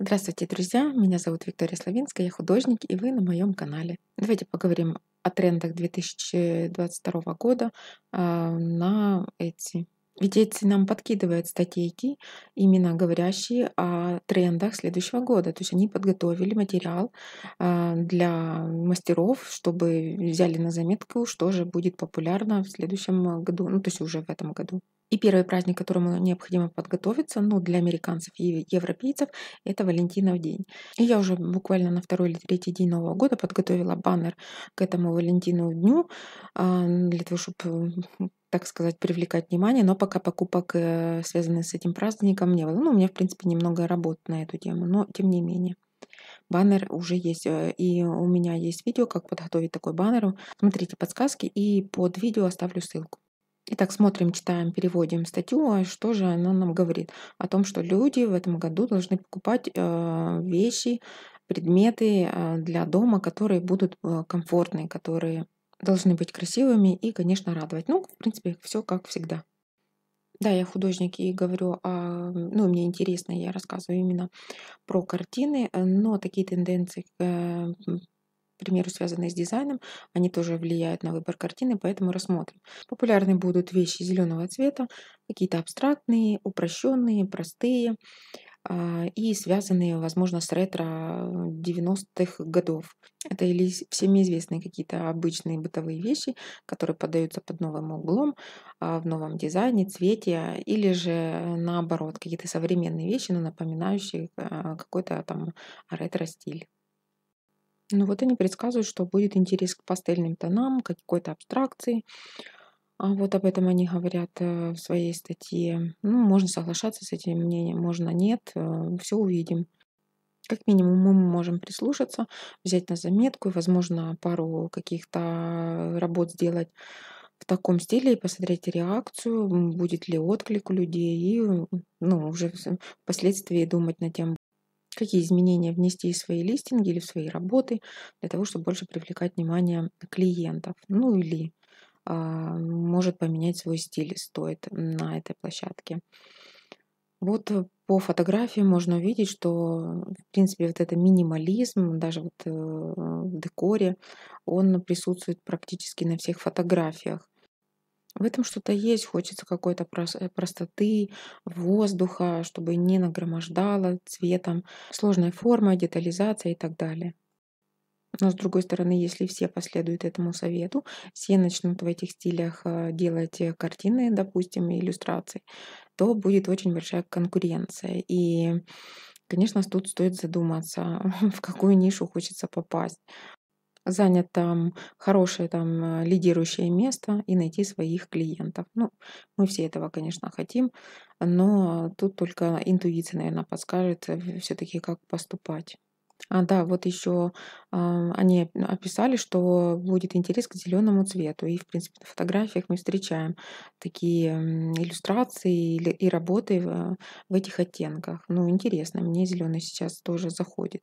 Здравствуйте, друзья! Меня зовут Виктория Славинская, я художник, и вы на моем канале. Давайте поговорим о трендах 2022 года а, на эти. Ведь эти нам подкидывают статейки, именно говорящие о трендах следующего года. То есть они подготовили материал а, для мастеров, чтобы взяли на заметку, что же будет популярно в следующем году, ну то есть уже в этом году. И первый праздник, к которому необходимо подготовиться, ну, для американцев и европейцев, это Валентинов день. И я уже буквально на второй или третий день Нового года подготовила баннер к этому Валентину дню, а, для того, чтобы так сказать, привлекать внимание, но пока покупок, э, связанных с этим праздником, не было. Ну, у меня, в принципе, немного работ на эту тему, но тем не менее. Баннер уже есть, э, и у меня есть видео, как подготовить такой баннер. Смотрите подсказки, и под видео оставлю ссылку. Итак, смотрим, читаем, переводим статью. А что же она нам говорит? О том, что люди в этом году должны покупать э, вещи, предметы э, для дома, которые будут э, комфортные, которые должны быть красивыми и, конечно, радовать. Ну, в принципе, все как всегда. Да, я художник и говорю, о, ну, мне интересно, я рассказываю именно про картины, но такие тенденции примеру, связанные с дизайном, они тоже влияют на выбор картины, поэтому рассмотрим. Популярны будут вещи зеленого цвета, какие-то абстрактные, упрощенные, простые а, и связанные, возможно, с ретро 90-х годов. Это или всеми известные какие-то обычные бытовые вещи, которые подаются под новым углом, а, в новом дизайне, цвете, или же наоборот, какие-то современные вещи, но напоминающие а, какой-то там ретро-стиль. Ну вот они предсказывают, что будет интерес к пастельным тонам, какой-то абстракции. А вот об этом они говорят э, в своей статье. Ну, можно соглашаться с этим мнением, можно нет, э, все увидим. Как минимум мы можем прислушаться, взять на заметку и, возможно, пару каких-то работ сделать в таком стиле и посмотреть реакцию, будет ли отклик у людей, и ну, уже впоследствии думать на тем, какие изменения внести в свои листинги или в свои работы для того, чтобы больше привлекать внимание клиентов. Ну или а, может поменять свой стиль, стоит на этой площадке. Вот э, по фотографии можно увидеть, что, в принципе, вот это минимализм, даже вот э, в декоре, он присутствует практически на всех фотографиях. В этом что-то есть, хочется какой-то э, простоты, воздуха, чтобы не нагромождало цветом, сложной формой, детализацией и так далее. Но с другой стороны, если все последуют этому совету, все начнут в этих стилях э, делать э, картины, допустим, иллюстрации, то будет очень большая конкуренция. И, конечно, тут стоит задуматься, в какую нишу хочется попасть занять там хорошее там а, лидирующее место и найти своих клиентов. Ну, мы все этого, конечно, хотим, но тут только интуиция, наверное, подскажет э, все-таки, как поступать. А, да, вот еще э, а, они описали, что будет интерес к зеленому цвету. И, в принципе, на фотографиях мы встречаем такие иллюстрации и, и работы в, а, в этих оттенках. Ну, интересно, мне зеленый сейчас тоже заходит.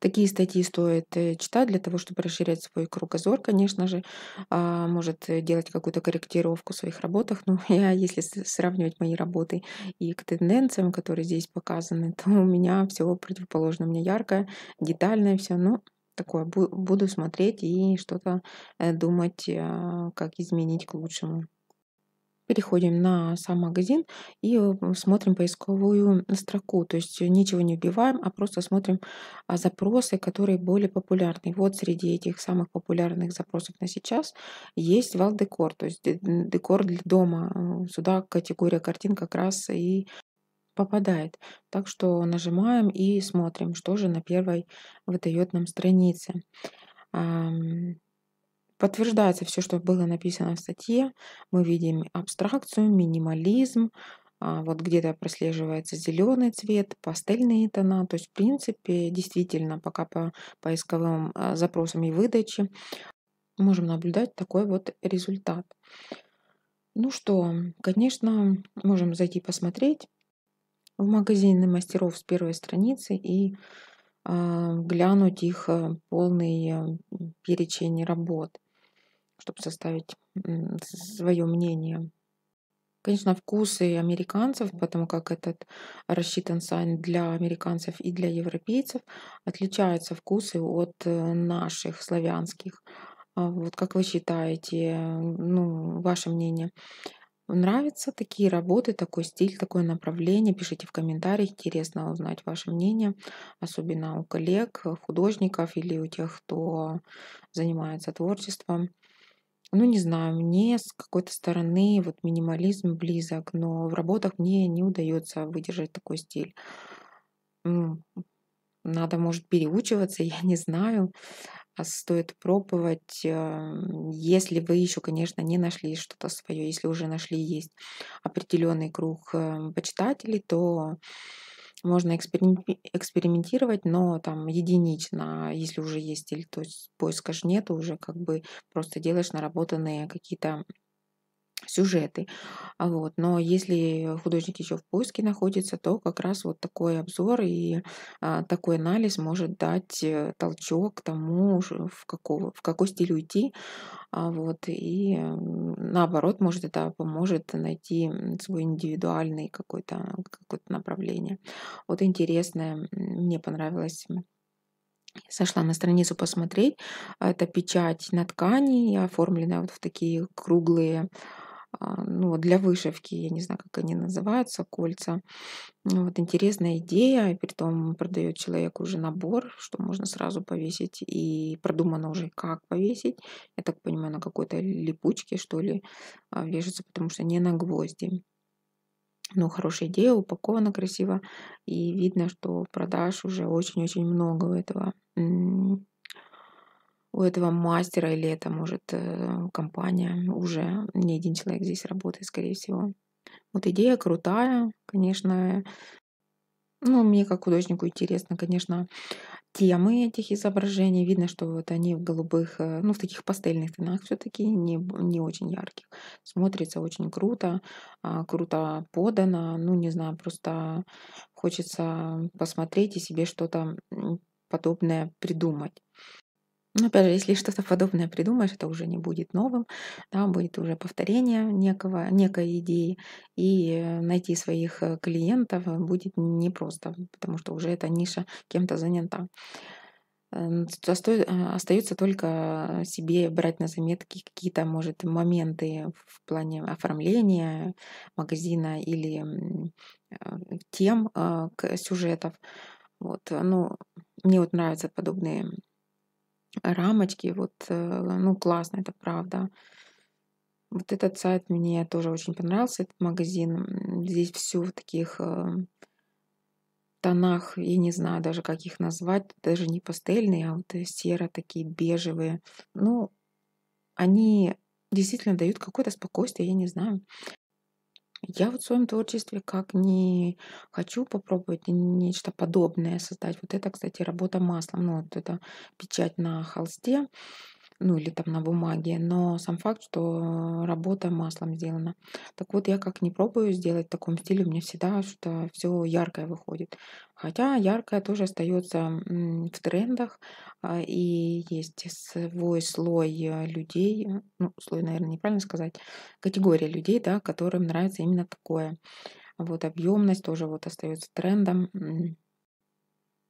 Такие статьи стоит э, читать для того, чтобы расширять свой кругозор, конечно же. А, может э, делать какую-то корректировку в своих работах. Но ну, я, если сравнивать мои работы и к тенденциям, которые здесь показаны, то у меня все противоположно. У меня яркое, детальное все. Но ну, такое буду смотреть и что-то э, думать, как изменить к лучшему переходим на сам магазин и э, смотрим поисковую строку. То есть э, ничего не убиваем, а просто смотрим а, запросы, которые более популярны. Вот среди этих самых популярных запросов на сейчас есть вал то есть э, декор для дома. Сюда категория картин как раз и попадает. Так что нажимаем и смотрим, что же на первой выдает нам странице. Подтверждается все, что было написано в статье. Мы видим абстракцию, минимализм, а, вот где-то прослеживается зеленый цвет, пастельные тона. То есть, в принципе, действительно, пока по поисковым а, запросам и выдаче можем наблюдать такой вот результат. Ну что, конечно, можем зайти посмотреть в магазины мастеров с первой страницы и э, глянуть их э, полный э, перечень работ чтобы составить свое мнение. Конечно, вкусы американцев, потому как этот рассчитан сайт для американцев и для европейцев, отличаются вкусы от э, наших славянских. А вот как вы считаете, ну, ваше мнение, нравятся такие работы, такой стиль, такое направление? Пишите в комментариях, интересно узнать ваше мнение, особенно у коллег, художников или у тех, кто занимается творчеством. Ну, не знаю, мне с какой-то стороны вот минимализм близок, но в работах мне не удается выдержать такой стиль. Надо, может, переучиваться, я не знаю. А Стоит пробовать, эм, если вы еще, конечно, не нашли что-то свое, если уже нашли, есть определенный круг эм, почитателей, то можно экспериментировать, но там единично, а если уже есть или то есть поиска ж нет, уже как бы просто делаешь наработанные какие-то сюжеты. А вот. Но если художник еще в поиске находится, то как раз вот такой обзор и а, такой анализ может дать э, толчок тому, в, какого, в какой стиль уйти. А вот, и наоборот, может, это поможет найти свой индивидуальный какой-то какое, -то, какое -то направление. Вот интересное, мне понравилось сошла на страницу посмотреть. Это печать на ткани, оформленная вот в такие круглые а, ну, для вышивки, я не знаю, как они называются, кольца. Ну, вот интересная идея, и при том продает человек уже набор, что можно сразу повесить, и продумано уже, как повесить. Я так понимаю, на какой-то липучке, что ли, а, вешается, потому что не на гвозди. Ну, хорошая идея, упакована красиво, и видно, что продаж уже очень-очень много у этого у этого мастера или это может э, компания ну, уже не один человек здесь работает, скорее всего. Вот идея крутая, конечно. Ну, мне как художнику интересно, конечно, темы этих изображений. Видно, что вот они в голубых, э, ну, в таких пастельных тонах все-таки, не, не очень ярких. Смотрится очень круто, а, круто подано. Ну, не знаю, просто хочется посмотреть и себе что-то подобное придумать. Но ну, опять же, если что-то подобное придумаешь, это уже не будет новым, да, будет уже повторение некого, некой идеи, и э, найти своих э, клиентов будет непросто, потому что уже эта ниша кем-то занята. Э, остается только себе брать на заметки какие-то, может, моменты в плане оформления магазина или тем сюжетов. Вот, ну, мне вот нравятся подобные рамочки, вот, э, ну, классно, это правда. Вот этот сайт мне тоже очень понравился, этот магазин. Здесь все в таких э, тонах, я не знаю даже, как их назвать, даже не пастельные, а вот э, серо такие бежевые. Ну, они действительно дают какое-то спокойствие, я не знаю. Я вот в своем творчестве как не хочу попробовать нечто подобное создать. Вот это, кстати, работа маслом. Ну, вот это печать на холсте ну или там на бумаге, но сам факт, что работа маслом сделана. Так вот, я как не пробую сделать в таком стиле, у меня всегда что все яркое выходит. Хотя яркое тоже остается в трендах, а, и есть свой слой э, людей, ну, слой, наверное, неправильно сказать, категория людей, да, которым нравится именно такое. Вот объемность тоже вот остается трендом.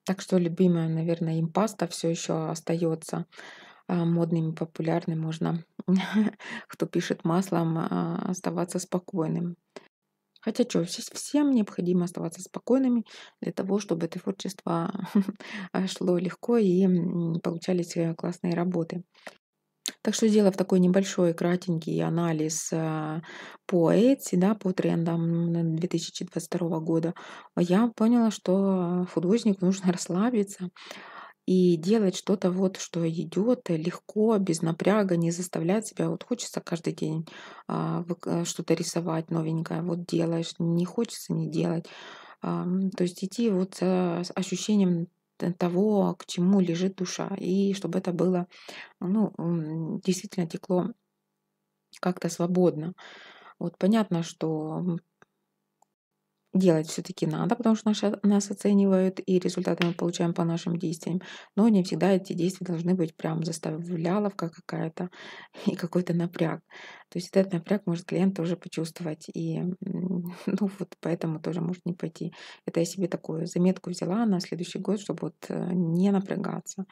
Так что любимая, наверное, импаста все еще остается. А, модным и популярным, можно, кто пишет маслом, а, оставаться спокойным. Хотя что, всем необходимо оставаться спокойными для того, чтобы это творчество а, шло легко и получались э, классные работы. Так что сделав такой небольшой, кратенький анализ по Etsy, да, по трендам 2022 года, я поняла, что художник нужно расслабиться, и делать что-то вот, что идет э, легко, без напряга, не заставлять себя. Вот хочется каждый день а, э, что-то рисовать новенькое, вот делаешь, не хочется не делать. то есть идти вот с ощущением того, к чему лежит душа, и чтобы это было, ну, действительно текло как-то свободно. Вот понятно, что делать все-таки надо, потому что наши, нас оценивают и результаты мы получаем по нашим действиям. Но не всегда эти действия должны быть прям заставляловка какая-то и какой-то напряг. То есть этот напряг может клиент тоже почувствовать. И ну вот поэтому тоже может не пойти. Это я себе такую заметку взяла на следующий год, чтобы вот э, не напрягаться,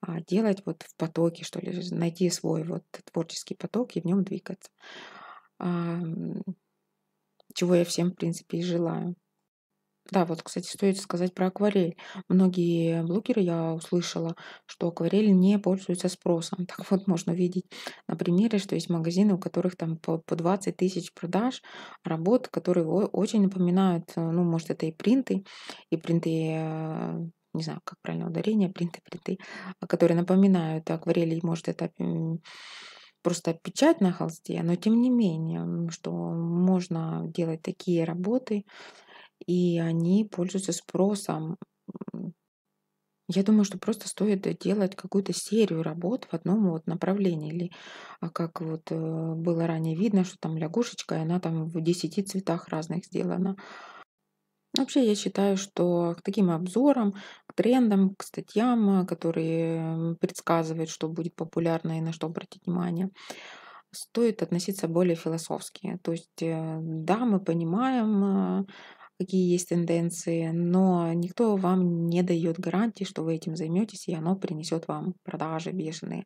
а делать вот в потоке, что ли, найти свой вот творческий поток и в нем двигаться. А, чего я всем, в принципе, и желаю. Да, вот, кстати, стоит сказать про акварель. Многие блогеры, я услышала, что акварель не пользуется спросом. Так вот, можно видеть на примере, что есть магазины, у которых там по, по 20 тысяч продаж работ, которые очень напоминают, э, ну, может, это и принты, и принты э, не знаю, как правильно ударение, принты, принты, а, которые напоминают акварели, может, это просто печать на холсте, но тем не менее, что можно делать такие работы, и они пользуются спросом. Я думаю, что просто стоит делать какую-то серию работ в одном вот направлении. Или а, как вот э, было ранее видно, что там лягушечка, и она там в 10 цветах разных сделана. Вообще, я считаю, что к таким обзорам, к трендам, к статьям, э, которые предсказывают, что будет популярно и на что обратить внимание, стоит относиться более философски. То есть, э, да, мы понимаем, э, какие есть тенденции, но никто вам не дает гарантии, что вы этим займетесь, и оно принесет вам продажи бешеные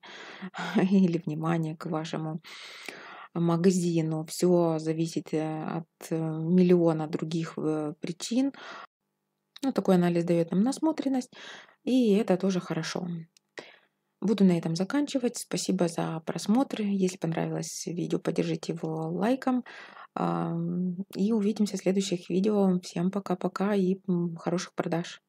или внимание к вашему магазину. Все зависит э, от э, миллиона других э, причин. Ну, такой анализ дает нам насмотренность, и это тоже хорошо. Буду на этом заканчивать. Спасибо за просмотр. Если понравилось видео, поддержите его лайком. И увидимся в следующих видео. Всем пока-пока и хороших продаж.